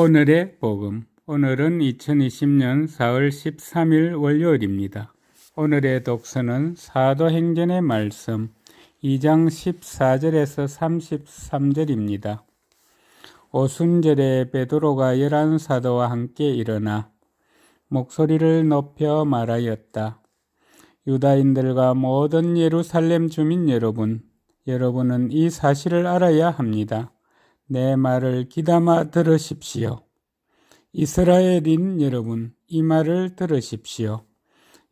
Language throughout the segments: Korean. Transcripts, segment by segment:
오늘의 복음. 오늘은 2020년 4월 13일 월요일입니다. 오늘의 독서는 사도행전의 말씀 2장 14절에서 33절입니다. 오순절에 베드로가 열한 사도와 함께 일어나 목소리를 높여 말하였다. 유다인들과 모든 예루살렘 주민 여러분, 여러분은 이 사실을 알아야 합니다. 내 말을 기담아 들으십시오. 이스라엘인 여러분, 이 말을 들으십시오.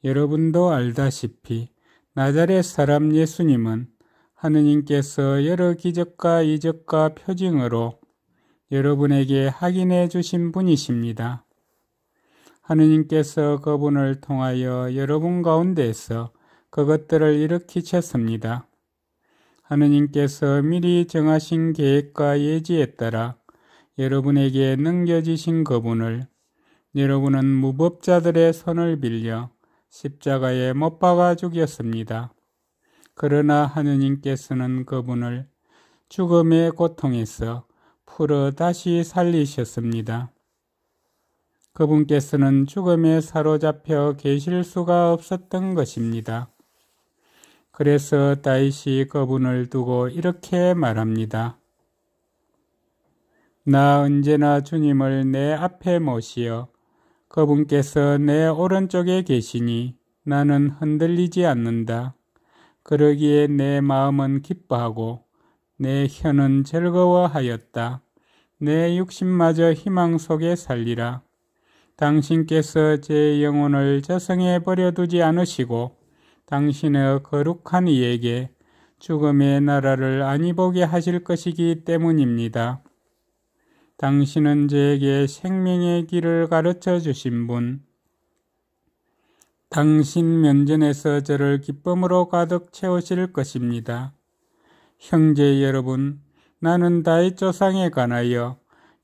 여러분도 알다시피 나자렛 사람 예수님은 하느님께서 여러 기적과 이적과 표징으로 여러분에게 확인해 주신 분이십니다. 하느님께서 그분을 통하여 여러분 가운데서 그것들을 일으키셨습니다. 하느님께서 미리 정하신 계획과 예지에 따라 여러분에게 넘겨지신 그분을 여러분은 무법자들의 손을 빌려 십자가에 못 박아 죽였습니다. 그러나 하느님께서는 그분을 죽음의 고통에서 풀어 다시 살리셨습니다. 그분께서는 죽음에 사로잡혀 계실 수가 없었던 것입니다. 그래서 다윗이 그분을 두고 이렇게 말합니다. 나 언제나 주님을 내 앞에 모시어 그분께서 내 오른쪽에 계시니 나는 흔들리지 않는다. 그러기에 내 마음은 기뻐하고 내 혀는 즐거워하였다. 내 육신마저 희망 속에 살리라. 당신께서 제 영혼을 저성에 버려두지 않으시고 당신의 거룩한 이에게 죽음의 나라를 안입보게 하실 것이기 때문입니다. 당신은 제게 생명의 길을 가르쳐 주신 분, 당신 면전에서 저를 기쁨으로 가득 채우실 것입니다. 형제 여러분, 나는 다의 조상에 관하여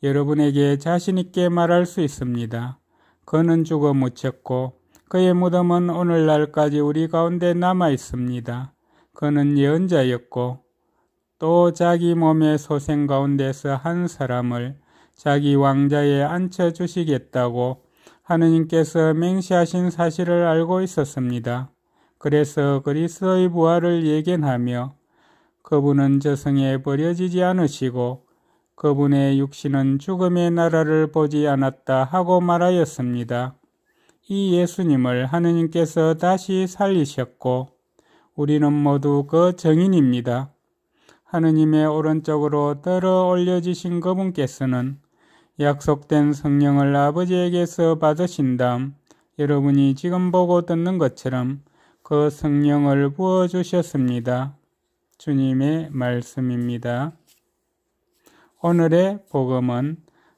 여러분에게 자신있게 말할 수 있습니다. 그는 죽어 묻혔고 그의 무덤은 오늘날까지 우리 가운데 남아 있습니다. 그는 예언자였고 또 자기 몸의 소생 가운데서 한 사람을 자기 왕자에 앉혀 주시겠다고 하느님께서 맹시하신 사실을 알고 있었습니다. 그래서 그리스도의 부활을 예견하며 그분은 저승에 버려지지 않으시고 그분의 육신은 죽음의 나라를 보지 않았다 하고 말하였습니다. 이 예수님을 하느님께서 다시 살리셨고 우리는 모두 그 증인입니다. 하느님의 오른쪽으로 떨어 올려지신 그분께서는 약속된 성령을 아버지에게서 받으신 다음 여러분이 지금 보고 듣는 것처럼 그 성령을 부어주셨습니다. 주님의 말씀입니다. 오늘의 복음은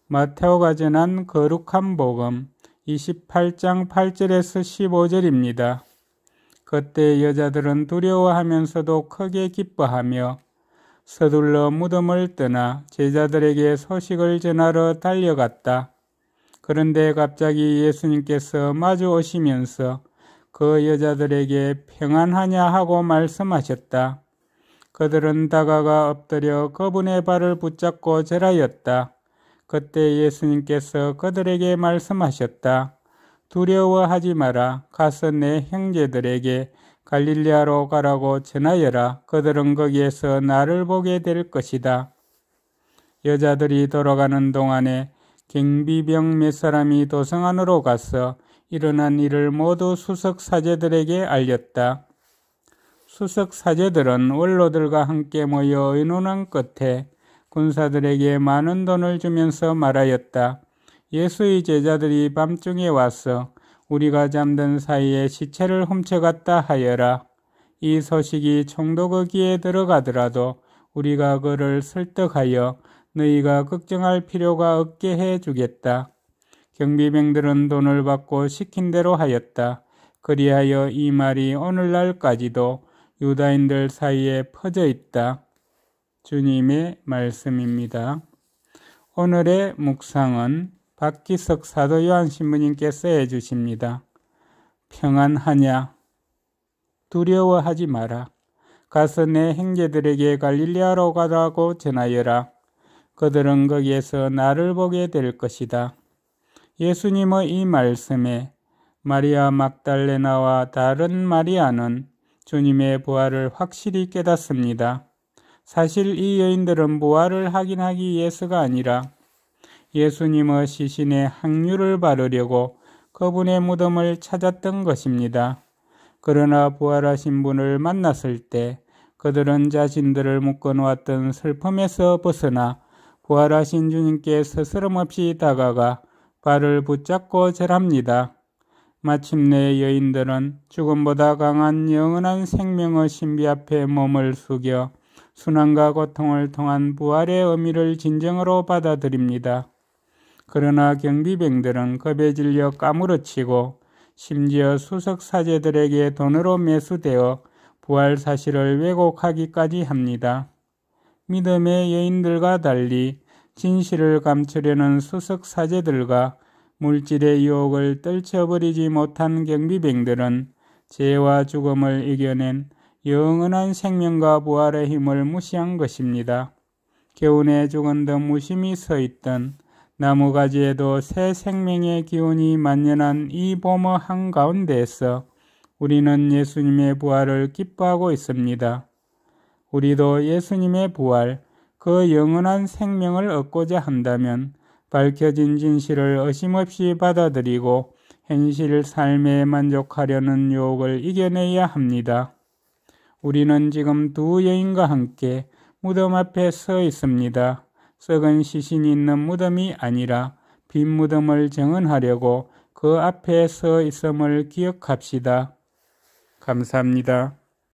마태오가 전한 거룩한 복음 28장 8절에서 15절입니다. 그때 여자들은 두려워하면서도 크게 기뻐하며 서둘러 무덤을 떠나 제자들에게 소식을 전하러 달려갔다. 그런데 갑자기 예수님께서 마주 오시면서 그 여자들에게 평안하냐 하고 말씀하셨다. 그들은 다가가 엎드려 그분의 발을 붙잡고 절하였다. 그때 예수님께서 그들에게 말씀하셨다. 두려워하지 마라. 가서 내 형제들에게 갈릴리아로 가라고 전하여라. 그들은 거기에서 나를 보게 될 것이다. 여자들이 돌아가는 동안에 경비병 몇 사람이 도성 안으로 가서 일어난 일을 모두 수석 사제들에게 알렸다. 수석 사제들은 원로들과 함께 모여 의논한 끝에 군사들에게 많은 돈을 주면서 말하였다. 예수의 제자들이 밤중에 와서 우리가 잠든 사이에 시체를 훔쳐갔다 하여라. 이 소식이 총독의귀에 들어가더라도 우리가 그를 설득하여 너희가 걱정할 필요가 없게 해 주겠다. 경비병들은 돈을 받고 시킨 대로 하였다. 그리하여 이 말이 오늘날까지도 유다인들 사이에 퍼져 있다. 주님의 말씀입니다. 오늘의 묵상은 박기석 사도 요한 신부님께서 해주십니다. 평안하냐? 두려워하지 마라. 가서 내 행제들에게 갈릴리아로 가라고 전하여라. 그들은 거기에서 나를 보게 될 것이다. 예수님의 이 말씀에 마리아 막달레나와 다른 마리아는 주님의 부활을 확실히 깨닫습니다. 사실 이 여인들은 부활을 확인하기 위해서가 아니라 예수님의 시신에 항유를 바르려고 그분의 무덤을 찾았던 것입니다. 그러나 부활하신 분을 만났을 때 그들은 자신들을 묶어놓았던 슬픔에서 벗어나 부활하신 주님께 스스럼 없이 다가가 발을 붙잡고 절합니다. 마침내 여인들은 죽음보다 강한 영원한 생명의 신비 앞에 몸을 숙여 순환과 고통을 통한 부활의 의미를 진정으로 받아들입니다. 그러나 경비병들은 겁에 질려 까무러치고 심지어 수석 사제들에게 돈으로 매수되어 부활 사실을 왜곡하기까지 합니다. 믿음의 여인들과 달리 진실을 감추려는 수석 사제들과 물질의 유혹을 떨쳐버리지 못한 경비병들은 죄와 죽음을 이겨낸 영원한 생명과 부활의 힘을 무시한 것입니다. 개운에 죽은 듯 무심히 서 있던 나무가지에도 새 생명의 기운이 만연한 이 봄의 한가운데에서 우리는 예수님의 부활을 기뻐하고 있습니다. 우리도 예수님의 부활, 그 영원한 생명을 얻고자 한다면 밝혀진 진실을 의심없이 받아들이고 현실 삶에 만족하려는 유혹을 이겨내야 합니다. 우리는 지금 두 여인과 함께 무덤 앞에 서 있습니다. 썩은 시신이 있는 무덤이 아니라 빈 무덤을 정은하려고 그 앞에 서 있음을 기억합시다. 감사합니다.